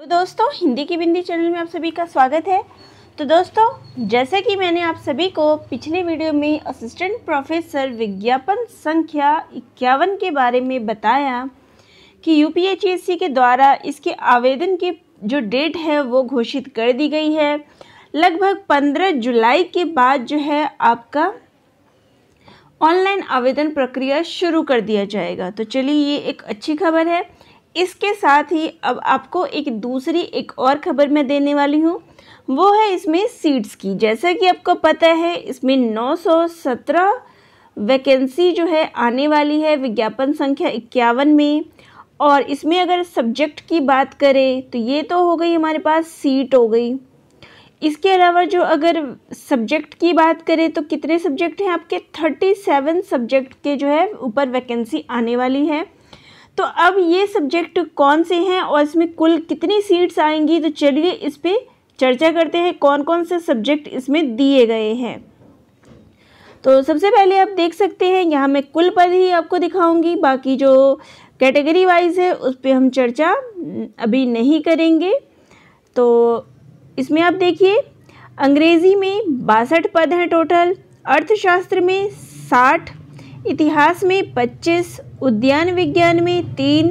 तो दोस्तों हिंदी की बिंदी चैनल में आप सभी का स्वागत है तो दोस्तों जैसे कि मैंने आप सभी को पिछले वीडियो में असिस्टेंट प्रोफेसर विज्ञापन संख्या इक्यावन के बारे में बताया कि यू के द्वारा इसके आवेदन की जो डेट है वो घोषित कर दी गई है लगभग पंद्रह जुलाई के बाद जो है आपका ऑनलाइन आवेदन प्रक्रिया शुरू कर दिया जाएगा तो चलिए ये एक अच्छी खबर है इसके साथ ही अब आपको एक दूसरी एक और खबर मैं देने वाली हूँ वो है इसमें सीट्स की जैसा कि आपको पता है इसमें 917 वैकेंसी जो है आने वाली है विज्ञापन संख्या इक्यावन में और इसमें अगर सब्जेक्ट की बात करें तो ये तो हो गई हमारे पास सीट हो गई इसके अलावा जो अगर सब्जेक्ट की बात करें तो कितने सब्जेक्ट हैं आपके थर्टी सेवन सब्जेक्ट के जो है ऊपर वैकेंसी आने वाली है तो अब ये सब्जेक्ट कौन से हैं और इसमें कुल कितनी सीट्स आएंगी तो चलिए इस पर चर्चा करते हैं कौन कौन से सब्जेक्ट इसमें दिए गए हैं तो सबसे पहले आप देख सकते हैं यहाँ मैं कुल पद ही आपको दिखाऊंगी बाकी जो कैटेगरी वाइज है उस पर हम चर्चा अभी नहीं करेंगे तो इसमें आप देखिए अंग्रेज़ी में बासठ पद हैं टोटल अर्थशास्त्र में साठ इतिहास में 25, उद्यान विज्ञान में तीन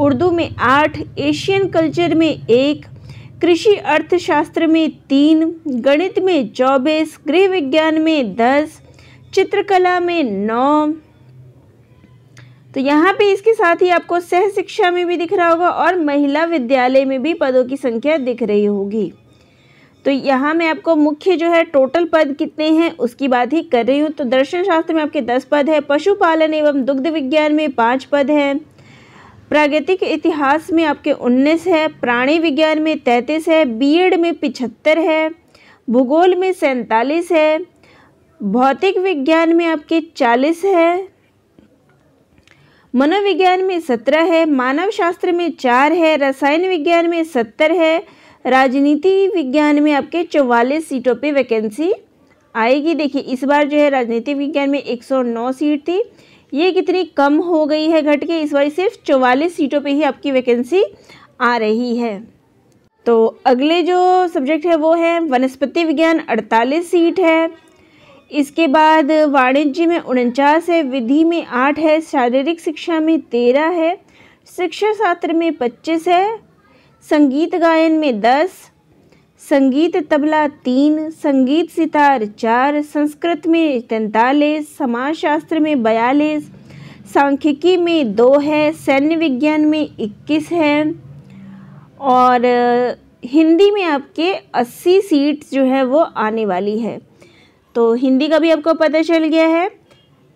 उर्दू में आठ एशियन कल्चर में एक कृषि अर्थशास्त्र में तीन गणित में चौबीस गृह विज्ञान में दस चित्रकला में नौ तो यहाँ पे इसके साथ ही आपको सह शिक्षा में भी दिख रहा होगा और महिला विद्यालय में भी पदों की संख्या दिख रही होगी तो यहाँ मैं आपको मुख्य जो है टोटल पद कितने हैं उसकी बात ही कर रही हूँ तो दर्शन शास्त्र में आपके दस पद है पशुपालन एवं दुग्ध विज्ञान में पाँच पद हैं प्रागैतिक इतिहास में आपके उन्नीस है प्राणी विज्ञान में तैंतीस है बीएड में पिछहत्तर है भूगोल में सैंतालीस है भौतिक विज्ञान में आपके चालीस है मनोविज्ञान में सत्रह है मानव शास्त्र में चार है रसायन विज्ञान में सत्तर है राजनीति विज्ञान में आपके चौवालीस सीटों पे वैकेंसी आएगी देखिए इस बार जो है राजनीति विज्ञान में 109 सीट थी ये कितनी कम हो गई है घट के इस बार सिर्फ चौवालीस सीटों पे ही आपकी वैकेंसी आ रही है तो अगले जो सब्जेक्ट है वो है वनस्पति विज्ञान अड़तालीस सीट है इसके बाद वाणिज्य में उनचास है विधि में आठ है शारीरिक शिक्षा में तेरह है शिक्षा शास्त्र में पच्चीस है संगीत गायन में दस संगीत तबला तीन संगीत सितार चार संस्कृत में तैंतालीस समाजशास्त्र में बयालीस सांख्यिकी में दो है सैन्य विज्ञान में इक्कीस है और हिंदी में आपके अस्सी सीट्स जो है वो आने वाली है तो हिंदी का भी आपको पता चल गया है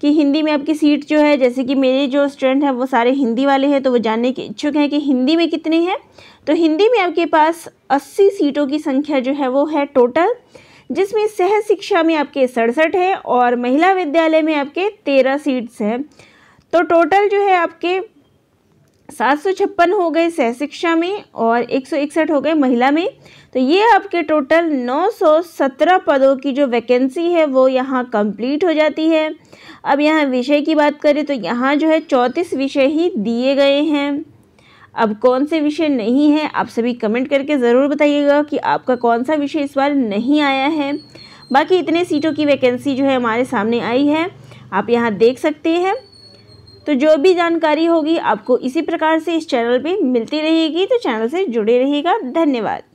कि हिंदी में आपकी सीट जो है जैसे कि मेरे जो स्टूडेंट हैं वो सारे हिंदी वाले हैं तो वो जानने के इच्छुक हैं कि हिंदी में कितने हैं तो हिंदी में आपके पास अस्सी सीटों की संख्या जो है वो है टोटल जिसमें सह शिक्षा में आपके सड़सठ है और महिला विद्यालय में आपके तेरह सीट्स हैं तो टोटल जो है आपके सात सौ छप्पन हो गए सह शिक्षा में और एक सौ इकसठ हो गए महिला में तो ये आपके टोटल नौ सौ सत्रह पदों की जो वैकेंसी है वो यहाँ कंप्लीट हो जाती है अब यहाँ विषय की बात करें तो यहाँ जो है चौंतीस विषय ही दिए गए हैं अब कौन से विषय नहीं है आप सभी कमेंट करके ज़रूर बताइएगा कि आपका कौन सा विषय इस बार नहीं आया है बाकी इतने सीटों की वैकेंसी जो है हमारे सामने आई है आप यहाँ देख सकते हैं तो जो भी जानकारी होगी आपको इसी प्रकार से इस चैनल पे मिलती रहेगी तो चैनल से जुड़े रहिएगा धन्यवाद